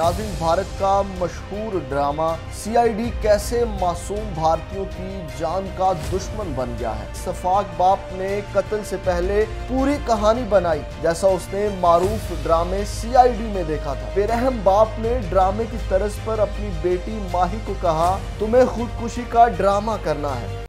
नाजिम भारत का मशहूर drama CID कैसे मासूम भारतीयों की जान का दुश्मन बन गया है सफाक बाप ने कत्ल से पहले पूरी कहानी बनाई जैसा उसने मारूफ ड्रामे सीआईडी में देखा था बेरहम बाप ने ड्रामे की तरस पर अपनी बेटी माही को कहा तुम्हें खुदकुशी का ड्रामा करना है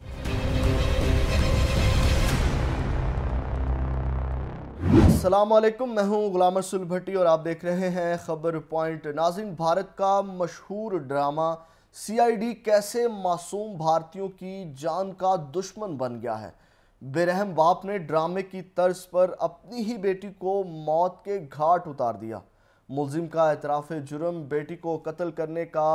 असलम मैं हूं गुलाम रसुल भट्टी और आप देख रहे हैं खबर पॉइंट नाजिन भारत का मशहूर ड्रामा सीआईडी कैसे मासूम भारतीयों की जान का दुश्मन बन गया है बेरहम बाप ने ड्रामे की तर्ज पर अपनी ही बेटी को मौत के घाट उतार दिया मुलजिम का एतराफ़ जुर्म बेटी को कत्ल करने का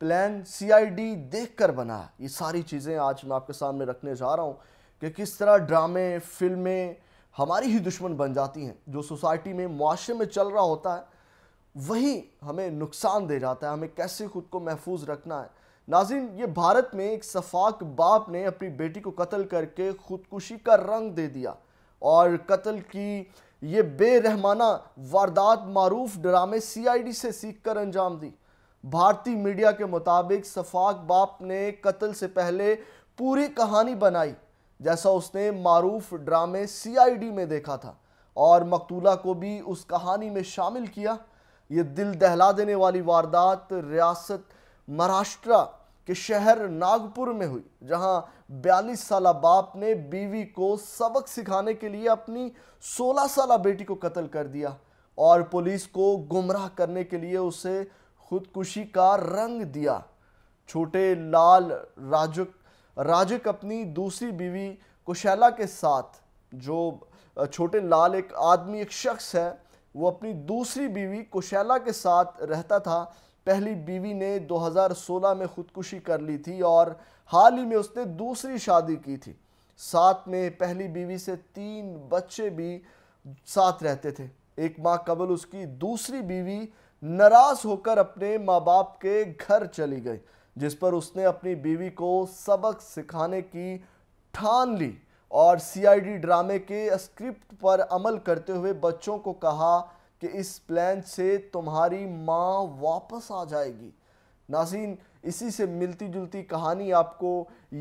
प्लान सीआईडी देखकर बना ये सारी चीज़ें आज मैं आपके सामने रखने जा रहा हूँ कि किस तरह ड्रामे फिल्में हमारी ही दुश्मन बन जाती हैं जो सोसाइटी में मुआरे में चल रहा होता है वही हमें नुकसान दे जाता है हमें कैसे खुद को महफूज रखना है नाजिन ये भारत में एक सफाक बाप ने अपनी बेटी को कत्ल करके ख़ुदकुशी का रंग दे दिया और कत्ल की ये बेरहमाना वारदात मारूफ ड्रामे सी से सीख कर अंजाम दी भारतीय मीडिया के मुताबिक सफाक बाप ने कत्ल से पहले पूरी कहानी बनाई जैसा उसने मारूफ ड्रामे सीआईडी में देखा था और मकतूला को भी उस कहानी में शामिल किया ये दिल दहला देने वाली वारदात रियासत महाराष्ट्र के शहर नागपुर में हुई जहां 42 साल बाप ने बीवी को सबक सिखाने के लिए अपनी 16 साल बेटी को कत्ल कर दिया और पुलिस को गुमराह करने के लिए उसे खुदकुशी का रंग दिया छोटे लाल राजुक राजक अपनी दूसरी बीवी कुशैला के साथ जो छोटे लाल एक आदमी एक शख्स है वो अपनी दूसरी बीवी कुशैला के साथ रहता था पहली बीवी ने 2016 में ख़ुदकुशी कर ली थी और हाल ही में उसने दूसरी शादी की थी साथ में पहली बीवी से तीन बच्चे भी साथ रहते थे एक माह कबल उसकी दूसरी बीवी नाराज़ होकर अपने माँ बाप के घर चली गई जिस पर उसने अपनी बीवी को सबक सिखाने की ठान ली और सीआईडी ड्रामे के स्क्रिप्ट पर अमल करते हुए बच्चों को कहा कि इस प्लान से तुम्हारी माँ वापस आ जाएगी नाजीन इसी से मिलती जुलती कहानी आपको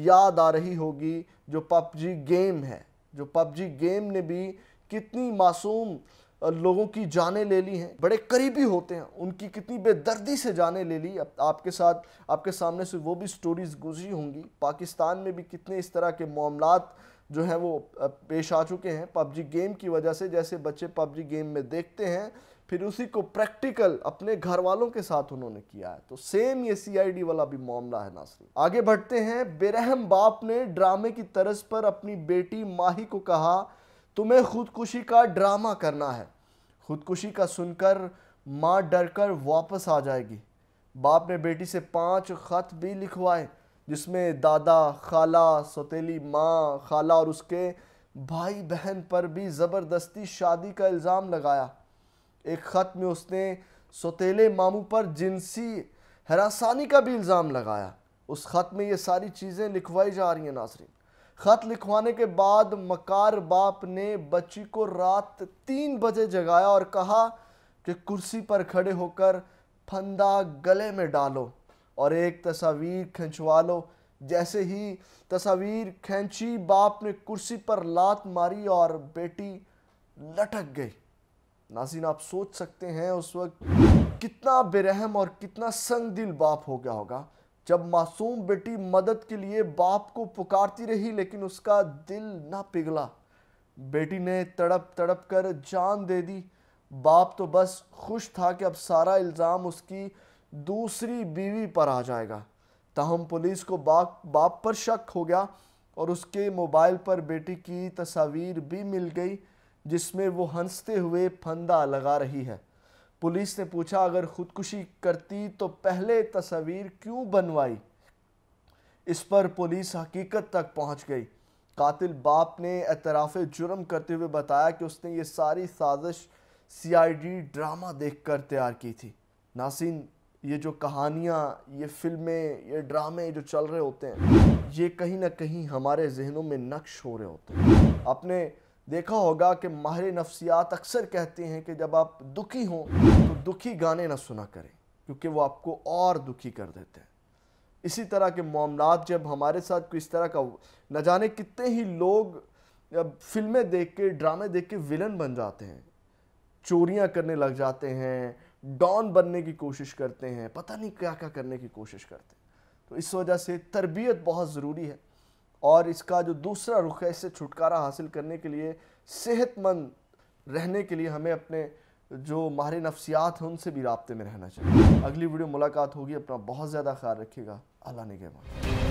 याद आ रही होगी जो पबजी गेम है जो पबजी गेम ने भी कितनी मासूम लोगों की जानें ले ली हैं बड़े करीबी होते हैं उनकी कितनी बेदर्दी से जानें ले ली अब आपके साथ आपके सामने से वो भी स्टोरीज़ गुजरी होंगी पाकिस्तान में भी कितने इस तरह के मामला जो हैं वो पेश आ चुके हैं पबजी गेम की वजह से जैसे बच्चे पबजी गेम में देखते हैं फिर उसी को प्रैक्टिकल अपने घर वालों के साथ उन्होंने किया है तो सेम ये सी वाला भी मामला है नासरी आगे बढ़ते हैं बेरहम बाप ने ड्रामे की तरज पर अपनी बेटी माही को कहा तुम्हें खुदकुशी का ड्रामा करना है खुदकुशी का सुनकर माँ डर कर वापस आ जाएगी बाप ने बेटी से पांच ख़त भी लिखवाए जिसमें दादा खाला सौतीली माँ खाला और उसके भाई बहन पर भी ज़बरदस्ती शादी का इल्ज़ाम लगाया एक ख़त में उसने सौतीले मामू पर जिनसी हरासानी का भी इल्ज़ाम लगाया उस ख़त में ये सारी चीज़ें लिखवाई जा रही हैं नासरीन ख़त लिखवाने के बाद मकार बाप ने बच्ची को रात तीन बजे जगाया और कहा कि कुर्सी पर खड़े होकर फंदा गले में डालो और एक तस्वीर खिंचवा लो जैसे ही तस्वीर खींची बाप ने कुर्सी पर लात मारी और बेटी लटक गई नाजिन आप सोच सकते हैं उस वक्त कितना बेरहम और कितना संग दिल बाप हो गया होगा जब मासूम बेटी मदद के लिए बाप को पुकारती रही लेकिन उसका दिल ना पिघला बेटी ने तड़प तड़प कर जान दे दी बाप तो बस खुश था कि अब सारा इल्ज़ाम उसकी दूसरी बीवी पर आ जाएगा तहम पुलिस को बाप बाप पर शक हो गया और उसके मोबाइल पर बेटी की तस्वीर भी मिल गई जिसमें वो हंसते हुए फंदा लगा रही है पुलिस ने पूछा अगर खुदकुशी करती तो पहले तस्वीर क्यों बनवाई इस पर पुलिस हकीकत तक पहुंच गई कातिल बाप ने एतराफ़ जुर्म करते हुए बताया कि उसने ये सारी साजिश सीआईडी ड्रामा देखकर तैयार की थी नासिन ये जो कहानियाँ ये फिल्में ये ड्रामे जो चल रहे होते हैं ये कहीं ना कहीं हमारे जहनों में नक्श हो रहे होते हैं अपने देखा होगा कि माहिर नफ्सियात अक्सर कहते हैं कि जब आप दुखी हों तो दुखी गाने ना सुना करें क्योंकि वो आपको और दुखी कर देते हैं इसी तरह के मामलात जब हमारे साथ किस तरह का न जाने कितने ही लोग फिल्में देख के ड्रामे देख के विलन बन जाते हैं चोरियां करने लग जाते हैं डॉन बनने की कोशिश करते हैं पता नहीं क्या क्या करने की कोशिश करते हैं तो इस वजह से तरबियत बहुत ज़रूरी है और इसका जो दूसरा रुख है इससे छुटकारा हासिल करने के लिए सेहतमंद रहने के लिए हमें अपने जो माहर नफ्सियात हैं उनसे भी रबते में रहना चाहिए अगली वीडियो मुलाकात होगी अपना बहुत ज़्यादा ख्याल रखिएगा अल्लाह ने